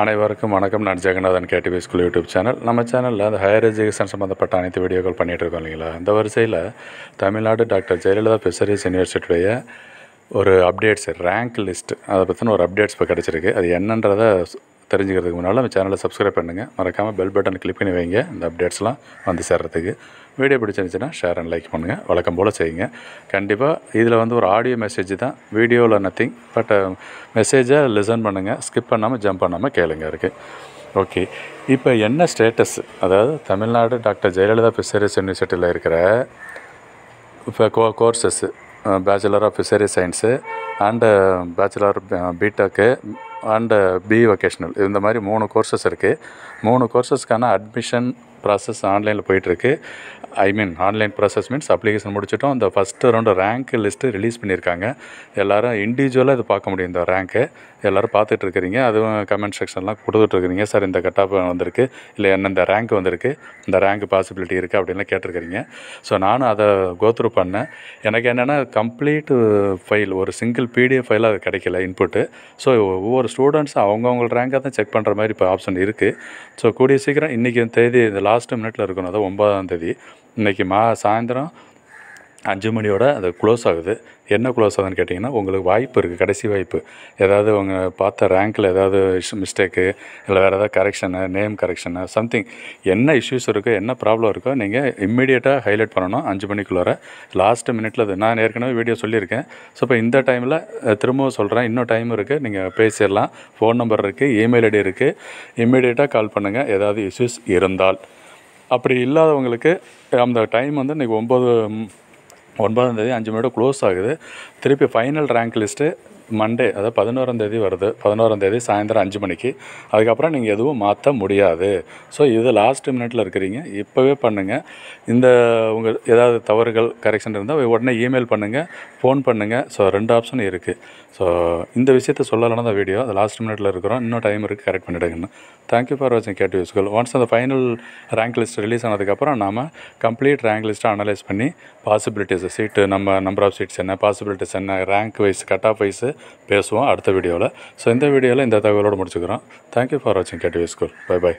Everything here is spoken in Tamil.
அனைவருக்கும் வணக்கம் நான் Jeganathan KTV school YouTube channel நம்ம சேனலில் அந்த ஹையர் எஜுகேஷன் சம்மந்தப்பட்ட அனைத்து வீடியோக்கள் பண்ணிகிட்ருக்கோம் இல்லைங்களா இந்த வரிசையில் தமிழ்நாடு டாக்டர் ஜெயலலிதா ஃபிஷரிஸ் யூனிவர்சிட்டியுடைய ஒரு அப்டேட்ஸ் ரேங்க் லிஸ்ட் அதை பற்றின ஒரு அப்டேட்ஸ் இப்போ கிடச்சிருக்கு அது என்னன்றதை தெரிஞ்சுக்கிறதுக்கு முன்னால் நம்ம சேனலை சப்ஸ்கிரைப் பண்ணுங்கள் மறக்காமல் பெல் பட்டன் கிளிக் பண்ணி வைங்க இந்த அப்டேட்ஸ்லாம் வந்து சேர்கிறதுக்கு வீடியோ பிடிச்சிருந்துச்சுன்னா ஷேர் அண்ட் லைக் பண்ணுங்கள் வழக்கம் போல் செய்யுங்க கண்டிப்பாக இதில் வந்து ஒரு ஆடியோ மெசேஜ் தான் வீடியோவில் நத்திங் பட் மெசேஜை லிசன் பண்ணுங்கள் ஸ்கிப் பண்ணாமல் ஜம்ப் பண்ணாமல் கேளுங்க இருக்குது ஓகே இப்போ என்ன ஸ்டேட்டஸ் அதாவது தமிழ்நாடு டாக்டர் ஜெயலலிதா ஃபிஷரிஸ் யூனிவர்சிட்டியில் இருக்கிற இப்போ கோ courses bachelor of fisheries science and bachelor BTech and B vocational இந்த மாதிரி மூணு கோர்ஸஸ் இருக்குது மூணு கோர்ஸஸ்க்கான அட்மிஷன் ப்ராசஸ் ஆன்லைனில் போயிட்டுருக்கு I mean online process means application முடிச்சிட்டோம் அந்த first round rank list release பண்ணியிருக்காங்க எல்லோரும் இண்டிவிஜுவலாக இது பார்க்க முடியும் இந்த ரேங்க்கு எல்லோரும் பார்த்துட்ருக்கிறீங்க அதுவும் கமெண்ட் செக்ஷன்லாம் கொடுத்துட்ருக்குறீங்க சார் இந்த கட்டாப் வந்திருக்கு இல்லை என்ன இந்த ரேங்க் வந்திருக்கு இந்த ரேங்க் பாசிபிலிட்டி இருக்குது அப்படின்லாம் கேட்டிருக்கிறீங்க ஸோ நானும் அதை கோத்ரூ பண்ணேன் எனக்கு என்னென்னா கம்ப்ளீட் ஃபைல் ஒரு சிங்கிள் பிடிஎஃப் ஃபைலாக அது கிடைக்கல இன்புட்டு ஸோ ஒவ்வொரு ஸ்டூடெண்ட்ஸும் அவங்கவுங்க ரேங்கை தான் செக் பண்ணுற மாதிரி இப்போ ஆப்ஷன் இருக்குது ஸோ கூடிய சீக்கிரம் இன்றைக்கி தேதி இந்த லாஸ்ட் மினிட்ல இருக்கணும் அதாவது ஒன்பதாம் தேதி இன்றைக்கி மா சாயந்தரம் அஞ்சு மணியோட அது க்ளோஸ் ஆகுது என்ன க்ளோஸ் ஆகுதுன்னு கேட்டிங்கன்னா உங்களுக்கு வாய்ப்பு இருக்குது கடைசி வாய்ப்பு ஏதாவது அவங்க பார்த்த ரேங்க்கில் ஏதாவது மிஸ்டேக்கு இல்லை வேறு ஏதாவது கரெக்ஷனு நேம் கரெக்ஷனு சம்திங் என்ன இஷ்யூஸ் இருக்கோ என்ன ப்ராப்ளம் இருக்கோ நீங்கள் இம்மிடியேட்டாக ஹைலைட் பண்ணணும் அஞ்சு மணிக்குள்ளார லாஸ்ட்டு மினிட்டில் அது நான் ஏற்கனவே வீடியோ சொல்லியிருக்கேன் ஸோ இப்போ இந்த டைமில் திரும்பவும் சொல்கிறேன் இன்னும் டைம் இருக்குது நீங்கள் பேசிடலாம் ஃபோன் நம்பர் இருக்குது இமெயில் ஐடி இருக்குது இம்மிடியேட்டாக கால் பண்ணுங்கள் ஏதாவது இஷ்யூஸ் இருந்தால் அப்படி இல்லாதவங்களுக்கு அந்த டைம் வந்து இன்றைக்கி ஒம்பது ஒன்பதாந்தேதி அஞ்சு மணியோட க்ளோஸ் ஆகுது திருப்பி ஃபைனல் ரேங்க் லிஸ்ட்டு மண்டே அதாவது பதினோராம் தேதி வருது பதினோராம் தேதி சாயந்தரம் அஞ்சு மணிக்கு அதுக்கப்புறம் நீங்கள் எதுவும் மாற்ற முடியாது ஸோ இது லாஸ்ட் மினிட்ல இருக்கிறீங்க இப்போவே பண்ணுங்கள் இந்த உங்கள் ஏதாவது தவறுகள் கரெக்ஷன் இருந்தால் உடனே இமெயில் பண்ணுங்கள் ஃபோன் பண்ணுங்கள் ஸோ ரெண்டு ஆப்ஷன் இருக்குது ஸோ இந்த விஷயத்தை சொல்லலாம் தான் வீடியோ அது லாஸ்ட் மினிட்ல இருக்கிறோம் இன்னும் டைம் இருக்குது கரெக்ட் பண்ணிவிடுங்கன்னு தேங்க்யூ ஃபார் வாட்சிங் கேட்டு யூஸ்கல் ஒன்ஸ் அந்த ஃபைனல் ரேங்க் லிஸ்ட் ரிலீஸ் ஆனதுக்கப்புறம் நாம் கம்ப்ளீட் ரேங்க் லிஸ்ட்டை அனலைஸ் பண்ணி பாசிபிலிட்டிஸ் சீட்டு நம்ம நம்பர் ஆஃப் சீட்ஸ் என்ன பாசிபிலிட்டிஸ் என்ன rank wise cut off wise பேசுவோம் அடுத்த வீடியோவில் ஸோ இந்த வீடியோவில் இந்த தகவலோடு முடிச்சுக்கிறோம் தேங்க்யூ ஃபார் வாட்சிங் கேட்டிவி ஸ்கூல் பை பை